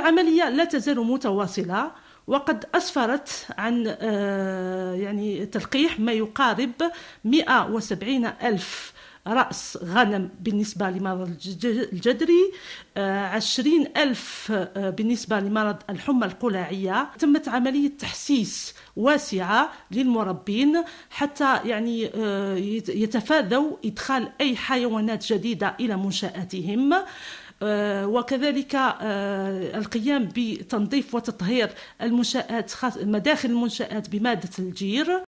العملية لا تزال متواصلة وقد أسفرت عن آه، يعني تلقيح ما يقارب 170 ألف رأس غنم بالنسبة لمرض الجدري آه، عشرين ألف آه، بالنسبة لمرض الحمى القلاعية تمت عملية تحسيس واسعة للمربين حتى يعني يتفادوا إدخال أي حيوانات جديدة إلى منشآتهم آه، وكذلك آه، القيام بتنظيف وتطهير المنشآت مداخل المنشآت بمادة الجير